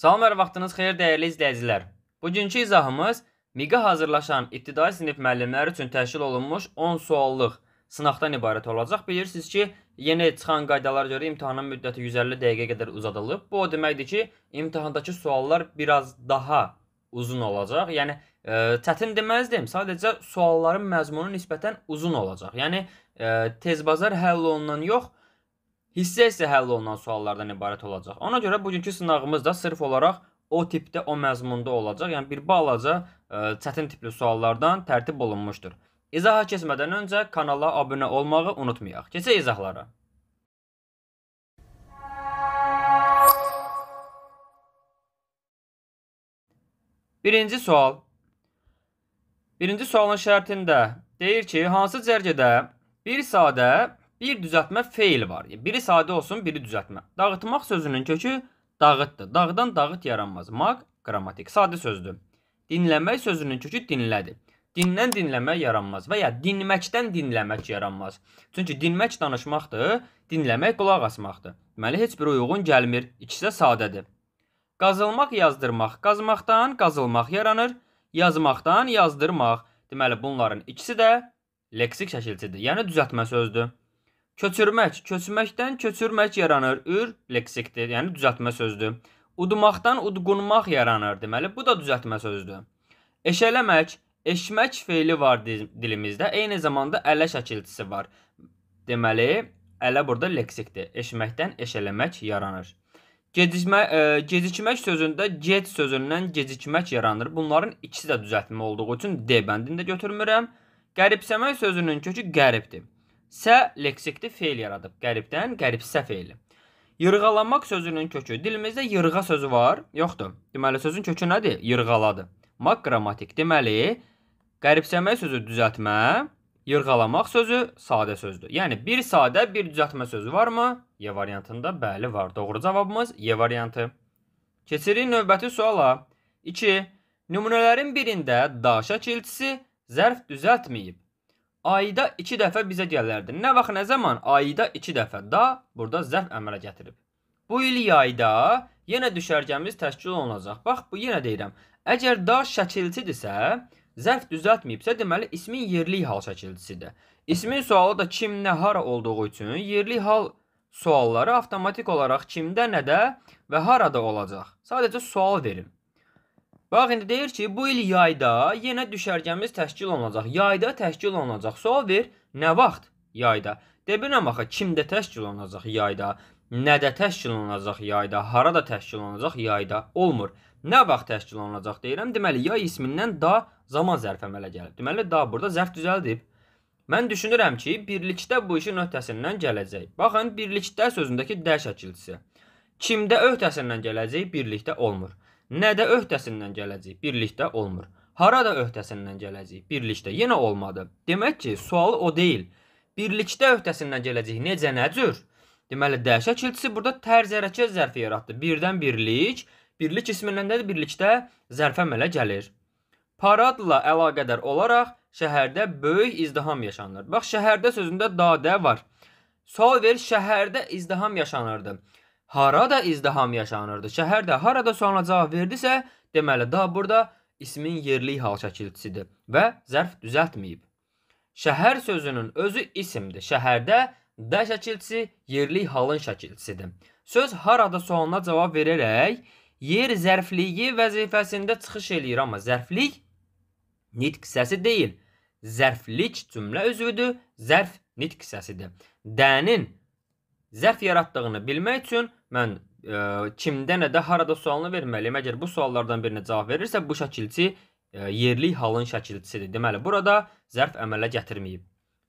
Salam hər vaxtınız xeyir dəyərli izləyicilər. Bugünkü izahımız MİQ-a hazırlaşan ibtidai sinif müəllimləri üçün təşkil olunmuş 10 suallıq sınaqdan ibarət olacaq. Bilirsiniz ki, yeni çıxan qaydalara görə imtahanın müddəti 150 dəqiqə qədər uzadılıb. Bu o deməkdir ki, imtahandakı suallar biraz daha uzun olacaq. Yəni ə, e, çətin deməzdim, sadəcə sualların məzmunu nisbətən uzun olacaq. Yəni ə, e, tez bazar həll olunan yox, hissə isə həll olunan suallardan ibarət olacaq. Ona görə bugünkü sınağımız da sırf olaraq o tipdə, o məzmunda olacaq. Yəni bir balaca ə, e, çətin tipli suallardan tərtib olunmuşdur. İzaha keçmədən öncə kanala abunə olmağı unutmayaq. Keçək izahlara. Birinci sual. Birinci sualın şərtində deyir ki, hansı cərgədə bir sadə bir düzəltmə feil var. Biri sadə olsun, biri düzəltmə. Dağıtmaq sözünün kökü dağıtdır. Dağdan dağıt yaranmaz. Maq qrammatik sadə sözdür. Dinləmək sözünün kökü dinlədir. Dindən dinləmək yaranmaz və ya dinməkdən dinləmək yaranmaz. Çünki dinmək danışmaqdır, dinləmək qulaq asmaqdır. Deməli heç bir uyğun gəlmir. İkisi də sadədir. Qazılmaq yazdırmaq, qazmaqdan qazılmaq yaranır, yazmaqdan yazdırmaq. Deməli bunların ikisi də leksik şəkilçidir, yəni düzəltmə sözdür. Köçürmək, köçməkdən köçürmək yaranır. Ür leksikdir, yəni düzəltmə sözdür. Udmaqdan udqunmaq yaranır, deməli bu da düzəltmə sözdür. Eşələmək, eşmək feili var dilimizdə. Eyni zamanda ələ şəkilçisi var. Deməli, ələ burada leksikdir. Eşməkdən eşələmək yaranır. Gecikmə, e, gecikmək sözündə get sözündən gecikmək yaranır. Bunların ikisi də düzəltmə olduğu üçün D bəndini də götürmürəm. Qəribsəmək sözünün kökü qəribdir. Sə leksikli feil yaradıb. Qəribdən qərib sə feili. Yırğalanmaq sözünün kökü. Dilimizdə yırğa sözü var, yoxdur. Deməli sözün kökü nədir? Yırğaladı. Maq qrammatik. Deməli qəribsəmək sözü düzəltmə, yırğalamaq sözü sadə sözdür. Yəni bir sadə, bir düzəltmə sözü varmı? Y variantında bəli var. Doğru cavabımız Y variantı. Keçirik növbəti suala. 2. Nümunələrin birində daşa kiltisi zərf düzəltməyib ayda 2 dəfə bizə gələrdi. Nə vaxt, nə zaman? Ayda 2 dəfə. Da burada zərf əmələ gətirib. Bu il yayda yenə düşərgəmiz təşkil olunacaq. Bax, bu yenə deyirəm. Əgər da şəkilçidirsə, zərf düzəltməyibsə, deməli ismin yerli hal şəkilçisidir. İsmin sualı da kim, nə, hara olduğu üçün yerli hal sualları avtomatik olaraq kimdə, nədə və harada olacaq. Sadəcə sual verin. Bax, indi deyir ki, bu il yayda yenə düşərgəmiz təşkil olunacaq. Yayda təşkil olunacaq. Sual ver, nə vaxt yayda? De bilirəm axı, kimdə təşkil olunacaq yayda? Nədə təşkil olunacaq yayda? Harada təşkil olunacaq yayda? Olmur. Nə vaxt təşkil olunacaq deyirəm. Deməli, yay ismindən da zaman zərfi əmələ gəlib. Deməli, da burada zərf düzəldib. Mən düşünürəm ki, birlikdə bu işin öhdəsindən gələcək. Baxın, birlikdə sözündəki də şəkilçisi. Kimdə öhdəsindən gələcək birlikdə olmur nə də öhdəsindən gələcək, birlikdə olmur. Hara da öhdəsindən gələcək, birlikdə yenə olmadı. Demək ki, sual o deyil. Birlikdə öhdəsindən gələcək necə, nə cür? Deməli, də şəkilçisi burada tərz hərəkət zərfi yaratdı. Birdən birlik, birlik ismindən də birlikdə zərfə mələ gəlir. Paradla əlaqədar olaraq şəhərdə böyük izdiham yaşanır. Bax, şəhərdə sözündə dadə var. Sual ver, şəhərdə izdiham yaşanırdı harada izdiham yaşanırdı, şəhər də harada sualına cavab verdisə, deməli daha burada ismin yerlik hal şəkilçisidir və zərf düzəltməyib. Şəhər sözünün özü isimdir. Şəhərdə də şəkilçisi yerlik halın şəkilçisidir. Söz harada sualına cavab verərək yer zərfliyi vəzifəsində çıxış eləyir, amma zərflik nitq hissəsi deyil. Zərflik cümlə üzvüdür, zərf nitq hissəsidir. Dənin zərf yaratdığını bilmək üçün mən ə, e, kimdə nə də harada sualını verməliyəm. Əgər bu suallardan birinə cavab verirsə, bu şəkilçi ə, e, yerli halın şəkilçisidir. Deməli, burada zərf əmələ gətirməyib.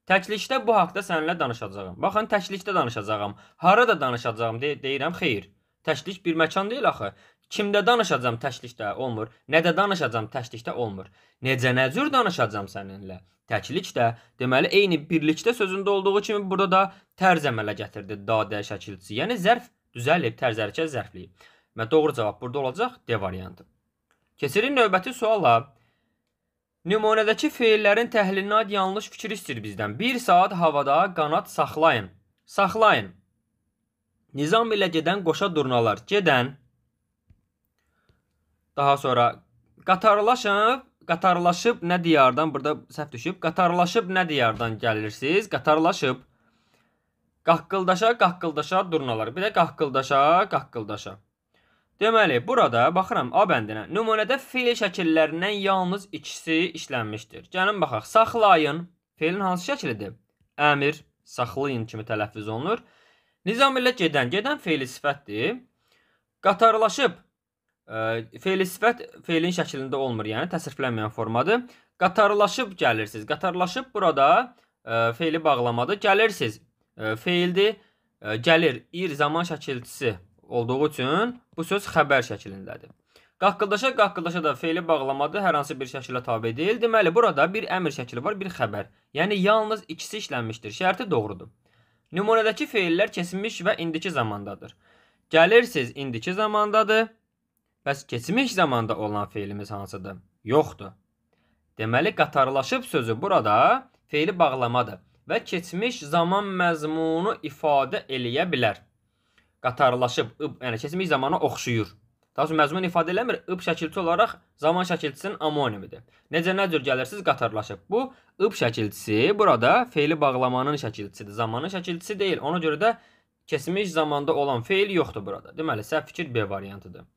Təklikdə bu haqqda səninlə danışacağam. Baxın, təklikdə danışacağam. Harada danışacağam deyə deyirəm, xeyr. Təklik bir məkan deyil axı. Kimdə danışacam təklikdə olmur. Nədə danışacam təklikdə olmur. Necə nəcür danışacam səninlə? Təklikdə, deməli eyni birlikdə sözündə olduğu kimi burada da tərz əmələ gətirdi dadə şəkilçi. Yəni zərf düzəlib, tərz hərəkət zərfləyib. Və doğru cavab burada olacaq D variantı. Keçirik növbəti suala. Nümunədəki feillərin təhlilini ad yanlış fikir istir bizdən. 1 saat havada qanad saxlayın. Saxlayın. Nizam ilə gedən qoşa durnalar. Gedən Daha sonra qatarlaşıb qatarlaşıb nə diyardan burada səhv düşüb. Qatarlaşıb nə diyardan gəlirsiz? Qatarlaşıb qaqqıldaşa qaqqıldaşa durnalar. Bir də qaqqıldaşa qaqqıldaşa. Deməli, burada baxıram A bəndinə. Nümunədə feil şəkillərindən yalnız ikisi işlənmişdir. Gəlin baxaq. Saxlayın feilin hansı şəklidir? Əmir saxlayın kimi tələffüz olunur. Nizam ilə gedən, gedən feili sifətdir. Qatarlaşıb Feili sifət feilin şəklində olmur, yəni təsriflənməyən formadır. Qatarlaşıb gəlirsiz. Qatarlaşıb burada ə, feili bağlamadır. Gəlirsiz ə, feildir. Ə, gəlir ir zaman şəkilçisi olduğu üçün bu söz xəbər şəklindədir. Qaqqıldaşa qaqqıldaşa da feili bağlamadır, hər hansı bir şəkilə tabe deyil. Deməli burada bir əmr şəkli var, bir xəbər. Yəni yalnız ikisi işlənmişdir. Şərti doğrudur. Nümunədəki feillər keçmiş və indiki zamandadır. Gəlirsiz indiki zamandadır. Bəs keçmiş zamanda olan feilimiz hansıdır? Yoxdur. Deməli qatarlaşıb sözü burada feili bağlamadır və keçmiş zaman məzmunu ifadə eləyə bilər. Qatarlaşıb, ıb, yəni keçmiş zamana oxşuyur. Daha sonra məzmun ifadə eləmir, ıb şəkilçi olaraq zaman şəkilçisinin amonimidir. Necə nə cür gəlirsiz qatarlaşıb. Bu ıb şəkilçisi burada feili bağlamanın şəkilçisidir. Zamanın şəkilçisi deyil. Ona görə də keçmiş zamanda olan feil yoxdur burada. Deməli səhv fikir B variantıdır.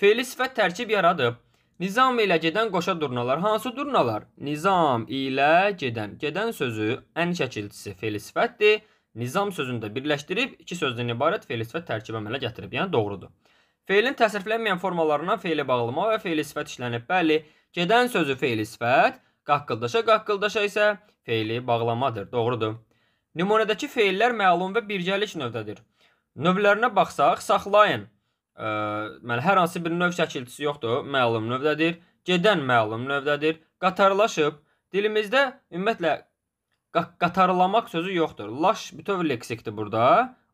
Feili sifət tərkib yaradıb. Nizam ilə gedən qoşa durnalar. Hansı durnalar? Nizam ilə gedən. Gedən sözü ən şəkilçisi feili sifətdir. Nizam sözünü də birləşdirib iki sözdən ibarət feili sifət tərkibi əmələ gətirib. Yəni doğrudur. Feilin təsərrüflənməyən formalarından feili bağlama və feili sifət işlənib. Bəli, gedən sözü feili sifət, qaqqıldaşa qaqqıldaşa isə feili bağlamadır. Doğrudur. Nümunədəki feillər məlum və birgəlik növdədir. Növlərinə baxsaq, saxlayın Mən hər hansı bir növ şəkilçisi yoxdur, məlum növdədir, gedən məlum növdədir, qatarlaşıb. Dilimizdə ümumiyyətlə qa qatarlamaq sözü yoxdur. Laş bütöv leksikdir burada.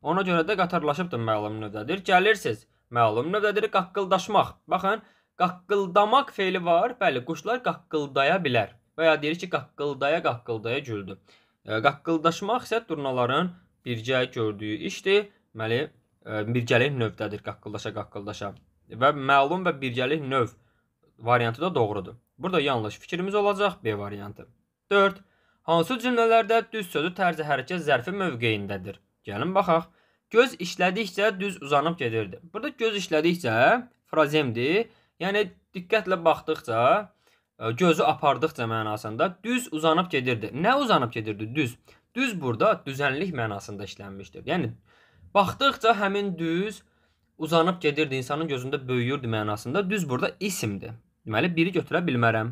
Ona görə də qatarlaşıbdır məlum növdədir. Gəlirsiz məlum növdədir, qaqqıldaşmaq. Baxın, qaqqıldamaq feili var. Bəli, quşlar qaqqıldaya bilər və ya deyir ki, qaqqıldaya qaqqıldaya güldü. Qaqqıldaşmaq isə durnaların bircə gördüyü işdir. Deməli, birgəlik növdədir qaqqıldaşa-qaqqıldaşa və məlum və birgəlik növ variantı da doğrudur. Burada yanlış fikrimiz olacaq B variantı. 4. Hansı cümlələrdə düz sözü tərzi hərəkət zərfi mövqeyindədir? Gəlin baxaq. Göz işlədikcə düz uzanıb gedirdi. Burada göz işlədikcə frazemdir. Yəni diqqətlə baxdıqca, gözü apardıqca mənasında düz uzanıb gedirdi. Nə uzanıb gedirdi? Düz. Düz burada düzənlik mənasında işlənmişdir. Yəni Baxdıqca həmin düz uzanıb gedirdi, insanın gözündə böyüyürdü mənasında. Düz burada isimdir. Deməli, biri götürə bilmərəm.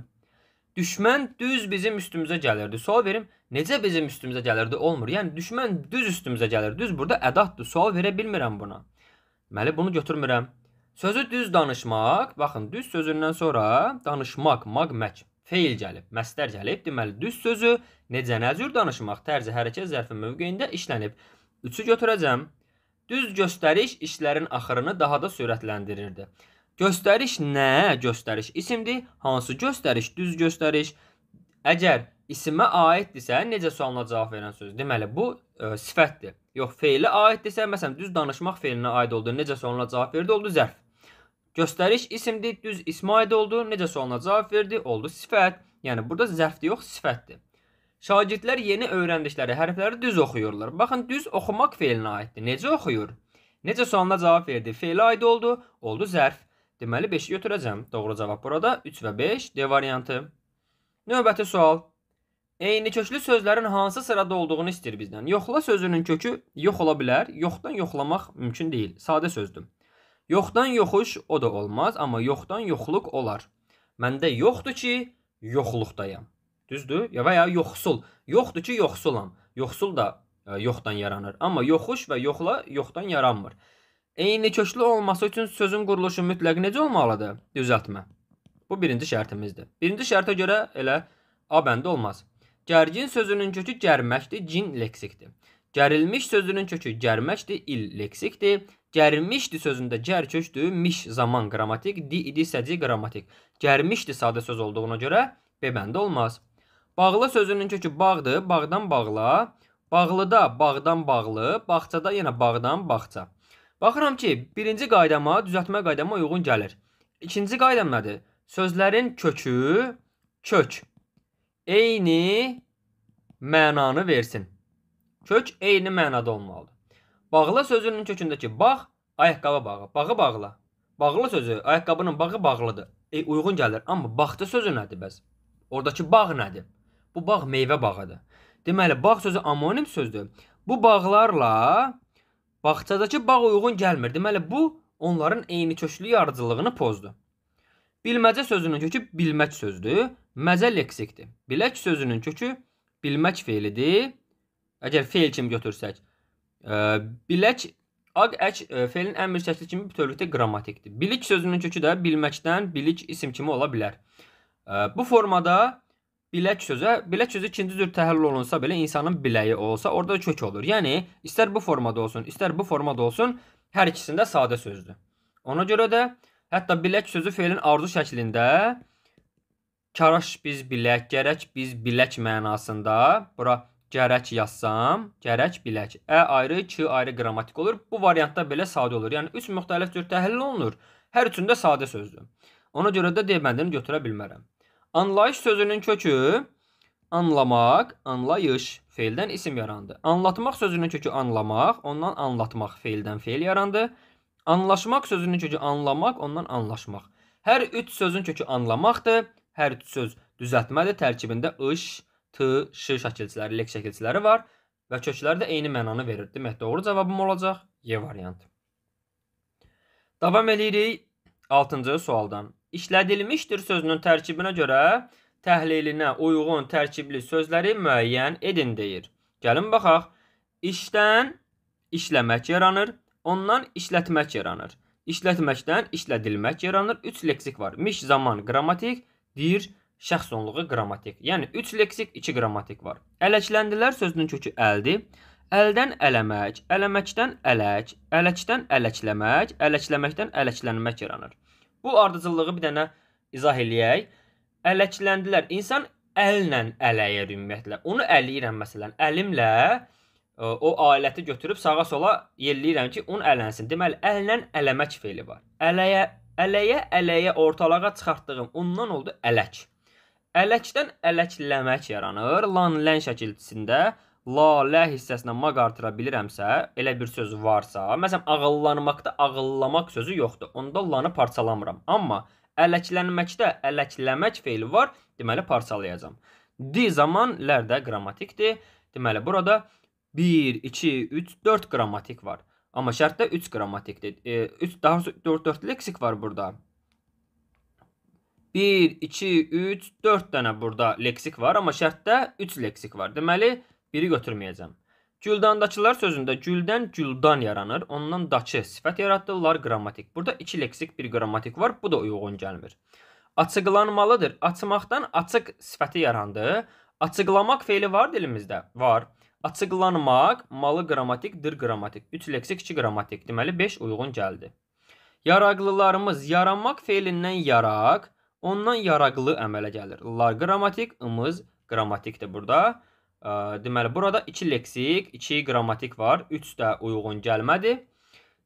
Düşmən düz bizim üstümüzə gəlirdi. Sual verim, necə bizim üstümüzə gəlirdi? Olmur. Yəni düşmən düz üstümüzə gəlir. Düz burada ədaddır. Sual verə bilmirəm buna. Deməli, bunu götürmürəm. Sözü düz danışmaq, baxın, düz sözündən sonra danışmaq, maq, mək feil gəlib, məstər gəlib. Deməli, düz sözü necə nəcür danışmaq, tərzi, hərəkət zərfi mövqeyində işlənib. 3-ü götürəcəm. Düz göstəriş işlərin axırını daha da sürətləndirirdi. Göstəriş nə göstəriş isimdir? Hansı göstəriş düz göstəriş? Əgər isimə aiddirsə, necə sualına cavab verən söz? Deməli bu ə, e, sifətdir. Yox, feilə aiddirsə, məsələn düz danışmaq feilinə aid oldu. Necə sualına cavab verdi? Oldu zərf. Göstəriş isimdir, düz ismə aid oldu. Necə sualına cavab verdi? Oldu sifət. Yəni burada zərfdir, yox sifətdir. Şagirdlər yeni öyrəndikləri hərfləri düz oxuyurlar. Baxın, düz oxumaq felinə aiddir. Necə oxuyur? Necə sualına cavab verdi? Felə aid oldu. Oldu zərf. Deməli 5-i götürəcəm. Doğru cavab burada 3 və 5 D variantı. Növbəti sual. Eyni köklü sözlərin hansı sırada olduğunu istəyir bizdən. Yoxla sözünün kökü yox ola bilər. Yoxdan yoxlamaq mümkün deyil. Sadə sözdür. Yoxdan yoxuş o da olmaz, amma yoxdan yoxluq olar. Məndə yoxdur ki, yoxluqdayam. Düzdür? Ya və ya yoxsul. Yoxdur ki, yoxsulam. Yoxsul da ə, e, yoxdan yaranır. Amma yoxuş və yoxla yoxdan yaranmır. Eyni köklü olması üçün sözün quruluşu mütləq necə olmalıdır? Düzəltmə. Bu birinci şərtimizdir. Birinci şərtə görə elə A bəndi olmaz. Gərgin sözünün kökü gərməkdir, cin leksikdir. Gərilmiş sözünün kökü gərməkdir, il leksikdir. Gərmişdi sözündə gər kökdür, miş zaman qrammatik, di idi səci qrammatik. Gərmişdi sadə söz olduğuna görə B bəndi olmaz. Bağla sözünün kökü bağdır, bağdan bağla. Bağlıda bağdan bağlı, bağçada yenə bağdan bağça. Baxıram ki, birinci qaydama, düzəltmə qaydama uyğun gəlir. İkinci qaydam nədir? Sözlərin kökü kök. Eyni mənanı versin. Kök eyni mənada olmalıdır. Bağla sözünün kökündəki bağ ayaqqabı bağı, bağı bağla. Bağlı sözü ayaqqabının bağı bağlıdır. E, uyğun gəlir, amma baxdı sözü nədir bəs? Oradakı bağ nədir? Bu bağ meyvə bağıdır. Deməli, bağ sözü amonim sözdür. Bu bağlarla bağçadakı bağ uyğun gəlmir. Deməli, bu onların eyni köklü yaradıcılığını pozdu. Bilməcə sözünün kökü bilmək sözdür. Məzə leksikdir. Bilək sözünün kökü bilmək feilidir. Əgər feil kimi götürsək, e, bilək Aq ək e, felin əmr şəkli kimi bütövlükdə qrammatikdir. Bilik sözünün kökü də bilməkdən bilik isim kimi ola bilər. E, bu formada bilək sözə, bilək sözü ikinci cür təhlil olunsa belə insanın biləyi olsa, orada kök olur. Yəni istər bu formada olsun, istər bu formada olsun, hər ikisində sadə sözdür. Ona görə də hətta bilək sözü feilin arzu şəklində Karaş biz bilək, gərək biz bilək mənasında. Bura gərək yazsam, gərək bilək. Ə ayrı, ki ayrı qrammatik olur. Bu variantda belə sadə olur. Yəni 3 müxtəlif cür təhlil olunur. Hər üçündə sadə sözdür. Ona görə də deməndini götürə bilmərəm. Anlayış sözünün kökü anlamaq, anlayış feildən isim yarandı. Anlatmaq sözünün kökü anlamaq, ondan anlatmaq feildən feil yarandı. Anlaşmaq sözünün kökü anlamaq, ondan anlaşmaq. Hər üç sözün kökü anlamaqdır. Hər üç söz düzəltmədir. Tərkibində ış, t, ş şəkilçiləri, lek şəkilçiləri var və kökləri də eyni mənanı verir. Demək doğru cavabım olacaq Y variantı. Davam eləyirik 6-cı sualdan işlədilmişdir sözünün tərkibinə görə təhlilinə uyğun tərkibli sözləri müəyyən edin deyir. Gəlin baxaq. İşdən işləmək yaranır, ondan işlətmək yaranır. İşlətməkdən işlədilmək yaranır. 3 leksik var. Miş zaman qrammatik, dir şəxs sonluğu qrammatik. Yəni 3 leksik, 2 qrammatik var. Ələkləndilər sözünün kökü əldir. Əldən ələmək, ələməkdən ələk, ələkdən ələkləmək, ələkləməkdən ələklənmək yaranır. Bu ardıcıllığı bir dənə izah eləyək. Ələkləndilər. İnsan əllə ələyir ümumiyyətlə. Onu əliyirəm məsələn. Əlimlə e, o aləti götürüb sağa sola yelləyirəm ki, un ələnsin. Deməli, əllə ələmək feili var. Ələyə, ələyə, ələyə ortalığa çıxartdığım undan oldu ələk. Ələkdən ələkləmək yaranır. Lan lən şəkilçisində la, lə hissəsinə maq artıra bilirəmsə, elə bir söz varsa, məsələn, ağıllanmaqda ağıllamaq sözü yoxdur. Onda lanı parçalamıram. Amma ələklənməkdə ələkləmək feili var, deməli parçalayacam. Di zaman lər də qrammatikdir. Deməli burada 1, 2, 3, 4 qrammatik var. Amma şərtdə 3 qrammatikdir. E, 3 daha 4 4 leksik var burada. 1 2 3 4 dənə burada leksik var, amma şərtdə 3 leksik var. Deməli biri götürməyəcəm. Güldandakılar sözündə güldən güldan yaranır, ondan daçı sifət yaratdılar qrammatik. Burada iki leksik bir qrammatik var, bu da uyğun gəlmir. Açıqlanmalıdır. Açmaqdan açıq sifəti yarandı. Açıqlamaq feili var dilimizdə? Var. Açıqlanmaq malı qrammatikdir, qrammatik. 3 leksik 2 qrammatik. Deməli 5 uyğun gəldi. Yaraqlılarımız yaranmaq feilindən yaraq, ondan yaraqlı əmələ gəlir. Lar qrammatik, ımız qrammatikdir burada. Deməli, burada 2 leksik, 2 qrammatik var. 3 də uyğun gəlmədi.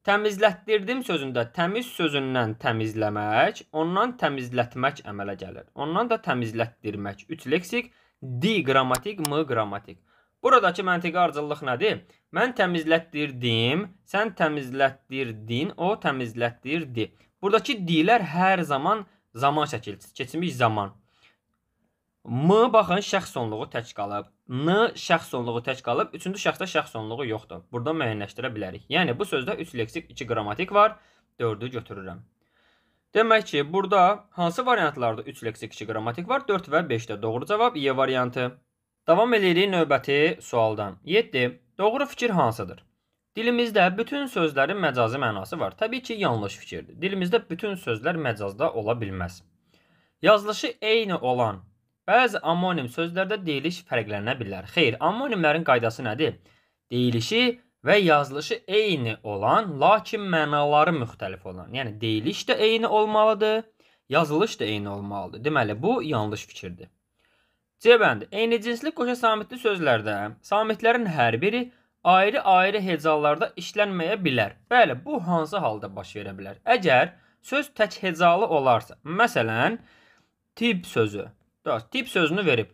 Təmizlətdirdim sözündə təmiz sözündən təmizləmək, ondan təmizlətmək əmələ gəlir. Ondan da təmizlətdirmək. 3 leksik, di qrammatik, m qrammatik. Buradakı məntiqi ardıcıllıq nədir? Mən təmizlətdirdim, sən təmizlətdirdin, o təmizlətdirdi. Buradakı dilər hər zaman zaman şəkildir. Keçmiş zaman. M baxın şəxs sonluğu tək qalıb. N şəxs sonluğu tək qalıb. Üçüncü şəxsdə şəxs sonluğu yoxdur. Burada müəyyənləşdirə bilərik. Yəni bu sözdə 3 leksik, 2 qrammatik var. 4-ü götürürəm. Demək ki, burada hansı variantlarda 3 leksik, 2 qrammatik var? 4 və 5-də doğru cavab E variantı. Davam edirik növbəti sualdan. 7. Doğru fikir hansıdır? Dilimizdə bütün sözlərin məcazi mənası var. Təbii ki, yanlış fikirdir. Dilimizdə bütün sözlər məcazda ola bilməz. Yazılışı eyni olan Bəzi ammonim sözlərdə deyiliş fərqlənə bilər. Xeyr, ammonimlərin qaydası nədir? Deyilişi və yazılışı eyni olan, lakin mənaları müxtəlif olan. Yəni deyiliş də eyni olmalıdır, yazılış da eyni olmalıdır. Deməli bu yanlış fikirdir. C bəndi. Eyni cinsli qoşa samitli sözlərdə samitlərin hər biri ayrı-ayrı hecalarda işlənməyə bilər. Bəli, bu hansı halda baş verə bilər? Əgər söz tək hecalı olarsa, məsələn, tibb sözü Tutaq, tip sözünü verib.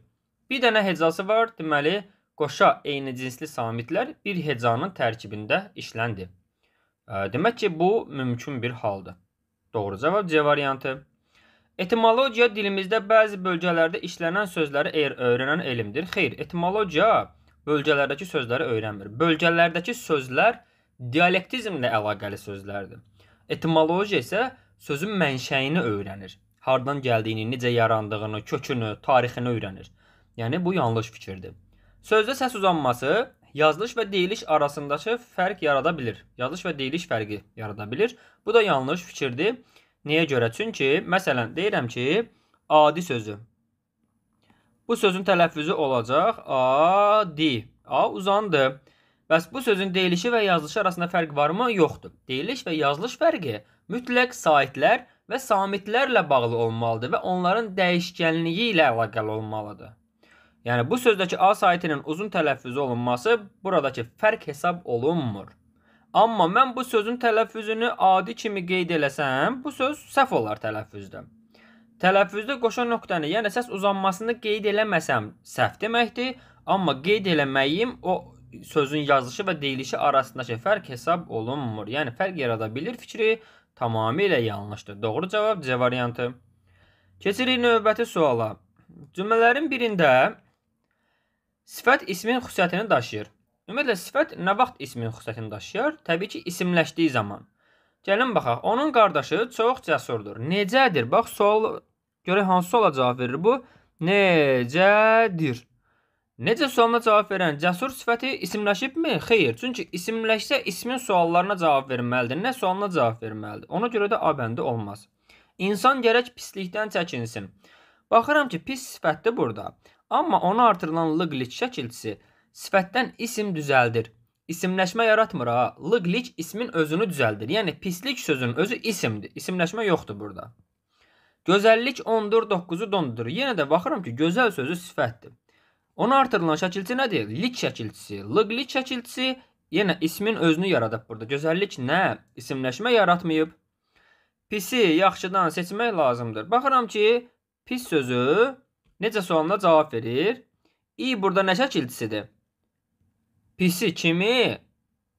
Bir dənə hecası var, deməli qoşa eyni cinsli samitlər bir hecanın tərkibində işləndi. Demək ki, bu mümkün bir haldır. Doğru cavab C variantı. Etimologiya dilimizdə bəzi bölgələrdə işlənən sözləri öyrənən elmdir. Xeyr, etimologiya bölgələrdəki sözləri öyrənmir. Bölgələrdəki sözlər dialektizmlə əlaqəli sözlərdir. Etimologiya isə sözün mənşəyini öyrənir hardan gəldiyini, necə yarandığını, kökünü, tarixini öyrənir. Yəni bu yanlış fikirdir. Sözdə səs uzanması yazılış və deyiliş arasındakı fərq yarada bilir. Yazılış və deyiliş fərqi yarada bilir. Bu da yanlış fikirdir. Niyə görə? Çünki məsələn deyirəm ki, adi sözü. Bu sözün tələffüzü olacaq adi. A uzandı. Bəs bu sözün deyilişi və yazılışı arasında fərq varmı? Yoxdur. Deyiliş və yazılış fərqi mütləq saitlər və samitlərlə bağlı olmalıdır və onların dəyişkənliyi ilə əlaqəli olmalıdır. Yəni bu sözdəki A saytinin uzun tələffüz olunması buradakı fərq hesab olunmur. Amma mən bu sözün tələffüzünü adi kimi qeyd eləsəm, bu söz səhv olar tələffüzdə. Tələffüzdə qoşa nöqtəni, yəni səs uzanmasını qeyd eləməsəm səhv deməkdir, amma qeyd eləməyim o sözün yazılışı və deyilişi arasındakı fərq hesab olunmur. Yəni fərq yarada bilir fikri tamamilə yanlışdır. Doğru cavab C variantı. Keçirik növbəti suala. Cümlələrin birində sifət ismin xüsusiyyətini daşıyır. Ümumiyyətlə sifət nə vaxt ismin xüsusiyyətini daşıyır? Təbii ki, isimləşdiyi zaman. Gəlin baxaq. Onun qardaşı çox cəsurdur. Necədir? Bax sual görək hansı suala cavab verir bu? Necədir? Necə sualıma cavab verən cəsur sifəti isimləşibmi? Xeyr, çünki isimləşsə ismin suallarına cavab verməlidir, nə sualına cavab verməlidir. Ona görə də A bəndi olmaz. İnsan gərək pislikdən çəkinsin. Baxıram ki, pis sifətdir burada. Amma ona artırılan lıqlic şəkilçisi sifətdən isim düzəldir. İsimləşmə yaratmır ha. Lıqlic ismin özünü düzəldir. Yəni pislik sözünün özü isimdir. İsimləşmə yoxdur burada. Gözəllik 10-dur, 9-u dondur. Yenə də baxıram ki, gözəl sözü sifətdir. Ona artırılan şəkilçi nədir? Lik şəkilçisi. Lıq-lik şəkilçisi yenə ismin özünü yaradıb burada. Gözəllik nə? İsimləşmə yaratmayıb. Pisi yaxşıdan seçmək lazımdır. Baxıram ki, pis sözü necə sualına cavab verir? İ burada nə şəkilçisidir? Pisi kimi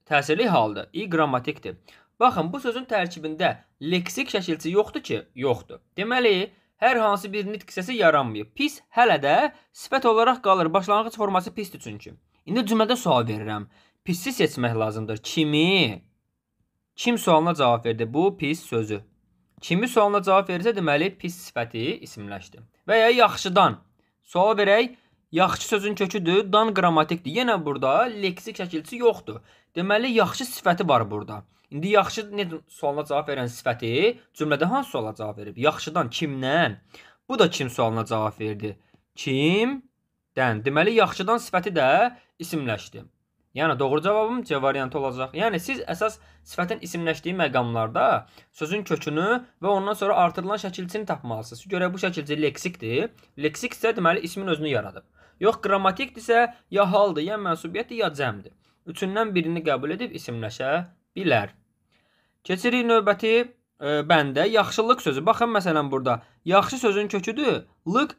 təsirli haldır. İ qrammatikdir. Baxın, bu sözün tərkibində leksik şəkilçi yoxdur ki? Yoxdur. Deməli, hər hansı bir nitq səsi yaranmayıb. Pis hələ də sifət olaraq qalır. Başlanğıc forması pisdir çünki. İndi cümlədə sual verirəm. Pisi seçmək lazımdır. Kimi? Kim sualına cavab verdi bu pis sözü? Kimi sualına cavab verirsə, deməli pis sifəti isimləşdi. Və ya yaxşıdan. Sual verək, yaxşı sözün köküdür, dan qrammatikdir. Yenə burada leksik şəkilçi yoxdur. Deməli yaxşı sifəti var burada. İndi yaxşı nə sualına cavab verən sifəti cümlədə hansı suala cavab verib? Yaxşıdan kimdən? Bu da kim sualına cavab verdi. Kimdən? Deməli yaxşıdan sifəti də isimləşdi. Yəni doğru cavabım C variantı olacaq. Yəni siz əsas sifətin isimləşdiyi məqamlarda sözün kökünü və ondan sonra artırılan şəkilçini tapmalısınız. Görə bu şəkilçi leksikdir. Leksik isə deməli ismin özünü yaradıb. Yox qrammatikdirsə ya haldır, ya mənsubiyyətdir, ya cəmdir. Üçündən birini qəbul edib isimləşə bilər. Keçirik növbəti e, bəndə. Yaxşılıq sözü. Baxın məsələn burada. Yaxşı sözün köküdür. Lıq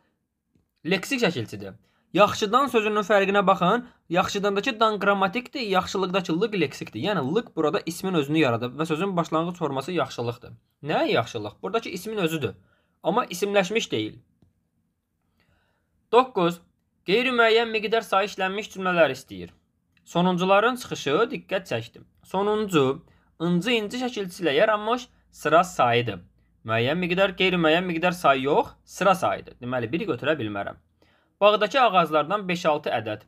leksik şəkilçidir. Yaxşıdan sözünün fərqinə baxın. Yaxşıdandakı dan qrammatikdir, yaxşılıqdakı lıq leksikdir. Yəni lıq burada ismin özünü yaradıb və sözün başlanğıc forması yaxşılıqdır. Nə yaxşılıq? Buradakı ismin özüdür. Amma isimləşmiş deyil. 9. Qeyri-müəyyən miqdar sayı işlənmiş cümlələr istəyir. Sonuncuların çıxışı diqqət çəkdim. Sonuncu incə-incə şəkilçi ilə yaranmış sıra sayıdır. Müəyyən miqdar, qeyri-müəyyən miqdar sayı yox, sıra sayıdır. Deməli, biri götürə bilmərəm. Bağdakı ağaclardan 5-6 ədəd.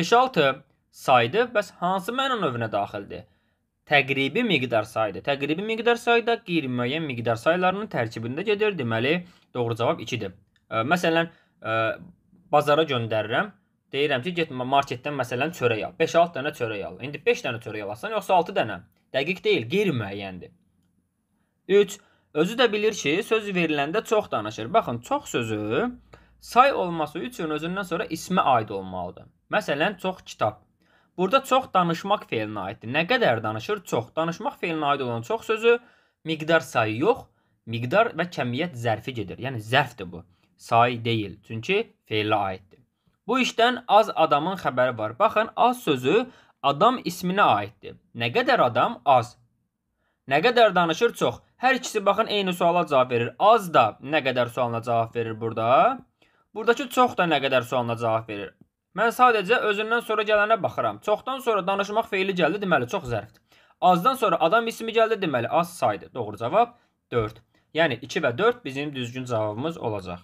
5-6 saydı, bəs hansı məna növünə daxildir? Təqribi miqdar saydı. Təqribi miqdar sayda qeyri-müəyyən miqdar saylarının tərkibində gedir. Deməli, doğru cavab 2-dir. Məsələn, bazara göndərirəm. Deyirəm ki, get marketdən məsələn çörək al. 5-6 dənə çörək al. İndi 5 dənə çörək alasan, yoxsa 6 dənə? Dəqiq deyil, qeyri-müəyyəndir. 3. Özü də bilir ki, söz veriləndə çox danışır. Baxın, çox sözü say olması üçün özündən sonra ismə aid olmalıdır. Məsələn, çox kitab. Burada çox danışmaq felinə aiddir. Nə qədər danışır? Çox. Danışmaq felinə aid olan çox sözü miqdar sayı yox, miqdar və kəmiyyət zərfi gedir. Yəni zərfdir bu. Say deyil, çünki felə aiddir. Bu işdən az adamın xəbəri var. Baxın, az sözü adam isminə aiddir. Nə qədər adam az. Nə qədər danışır çox. Hər ikisi baxın eyni suala cavab verir. Az da nə qədər sualına cavab verir burada? Buradakı çox da nə qədər sualına cavab verir. Mən sadəcə özündən sonra gələnə baxıram. Çoxdan sonra danışmaq feili gəldi, deməli çox zərfdir. Azdan sonra adam ismi gəldi, deməli az saydı. Doğru cavab 4. Yəni 2 və 4 bizim düzgün cavabımız olacaq.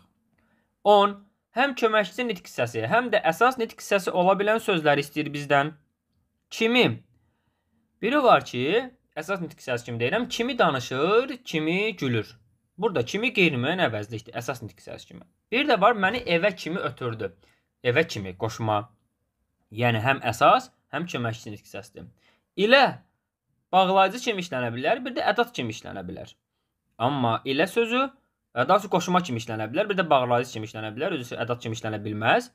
10 həm köməkçi nitq hissəsi, həm də əsas nitq hissəsi ola bilən sözləri istəyir bizdən. Kimi? Biri var ki, əsas nitq hissəsi kimi deyirəm, kimi danışır, kimi gülür. Burada kimi qeyri-müəyyən əvəzlikdir, əsas nitq hissəsi kimi. Bir də var, məni evə kimi ötürdü. Evə kimi qoşma. Yəni həm əsas, həm köməkçi nitq hissəsidir. İlə bağlayıcı kimi işlənə bilər, bir də ədad kimi işlənə bilər. Amma ilə sözü Daha çox qoşuma kimi işlənə bilər, bir də bağlayıcı kimi işlənə bilər, özü ədad kimi işlənə bilməz.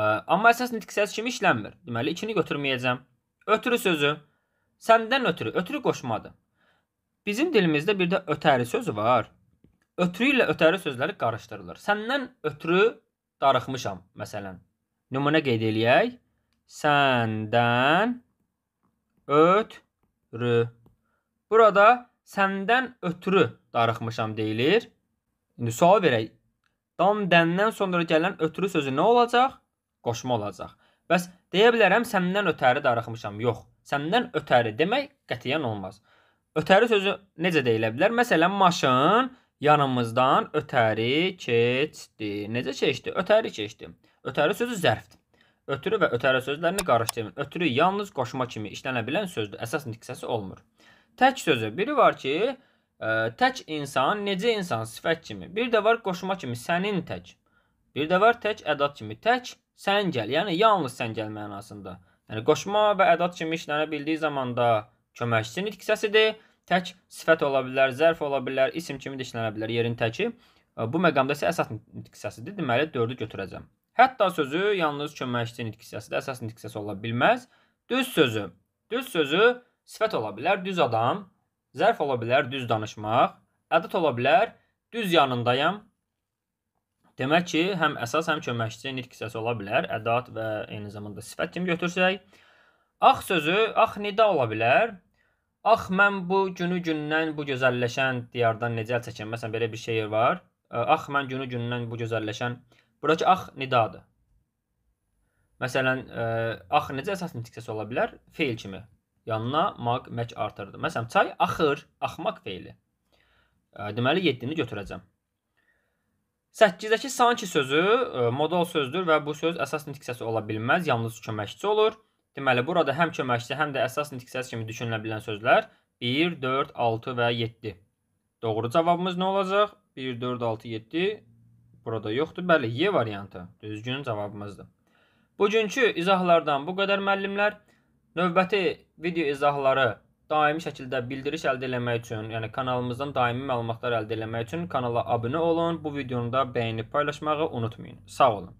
Amma əsas nitq səs kimi işlənmir. Deməli, ikini götürməyəcəm. Ötürü sözü səndən ötürü, ötürü qoşmadır. Bizim dilimizdə bir də ötəri sözü var. Ötürü ilə ötəri sözləri qarışdırılır. Səndən ötürü darıxmışam məsələn. Nümunə qeyd eləyək. Səndən ötürü. Burada səndən ötürü darıxmışam deyilir. İndi sual verək. Dam dəndən sonra gələn ötürü sözü nə olacaq? Qoşma olacaq. Bəs deyə bilərəm səndən ötəri darıxmışam. Yox, səndən ötəri demək qətiyyən olmaz. Ötəri sözü necə deyilə bilər? Məsələn, maşın yanımızdan ötəri keçdi. Necə keçdi? Ötəri keçdi. Ötəri sözü zərfdir. Ötürü və ötəri sözlərini qarışdırın. Ötürü yalnız qoşma kimi işlənə bilən sözdür. Əsas nitqisəsi olmur. Tək sözü biri var ki, tək insan necə insan sifət kimi, bir də var qoşma kimi sənin tək. Bir də var tək ədad kimi tək sən gəl, yəni yalnız sən gəl mənasında. Yəni qoşma və ədad kimi işlənə bildiyi zamanda köməkçisi nitq səsidir. Tək sifət ola bilər, zərf ola bilər, isim kimi də işlənə bilər yerin təki. Bu məqamda isə əsas nitq səsidir. Deməli 4-ü götürəcəm. Hətta sözü yalnız köməkçi nitq hissəsidir. Əsas nitq hissəsi ola bilməz. Düz sözü. Düz sözü sifət ola bilər. Düz adam Zərf ola bilər düz danışmaq. Ədəd ola bilər düz yanındayam. Demək ki, həm əsas, həm köməkçi nitq hissəsi ola bilər. Ədad və eyni zamanda sifət kimi götürsək. Ax sözü ax nida ola bilər. Ax mən bu günü gündən bu gözəlləşən diyardan necə əl çəkəm? Məsələn belə bir şeir var. Ax mən günü gündən bu gözəlləşən. Buradakı ax nidadır. Məsələn, ax necə əsas nitq hissəsi ola bilər? Feil kimi. Yanına maq, mək artırdı. Məsələn, çay axır, axmaq feili. Deməli 7-ni götürəcəm. 8-dəki sanki sözü modal sözdür və bu söz əsas nitq səsi ola bilməz, yalnız köməkçi olur. Deməli burada həm köməkçi, həm də əsas nitq səsi kimi düşünülə bilən sözlər 1, 4, 6 və 7. Doğru cavabımız nə olacaq? 1, 4, 6, 7 burada yoxdur. Bəli, Y variantı düzgün cavabımızdır. Bugünkü izahlardan bu qədər müəllimlər. Növbəti video izahları daimi şəkildə bildiriş əldə etmək üçün, yəni kanalımızdan daimi məlumatlar əldə etmək üçün kanala abunə olun. Bu videonu da bəyənib paylaşmağı unutmayın. Sağ olun.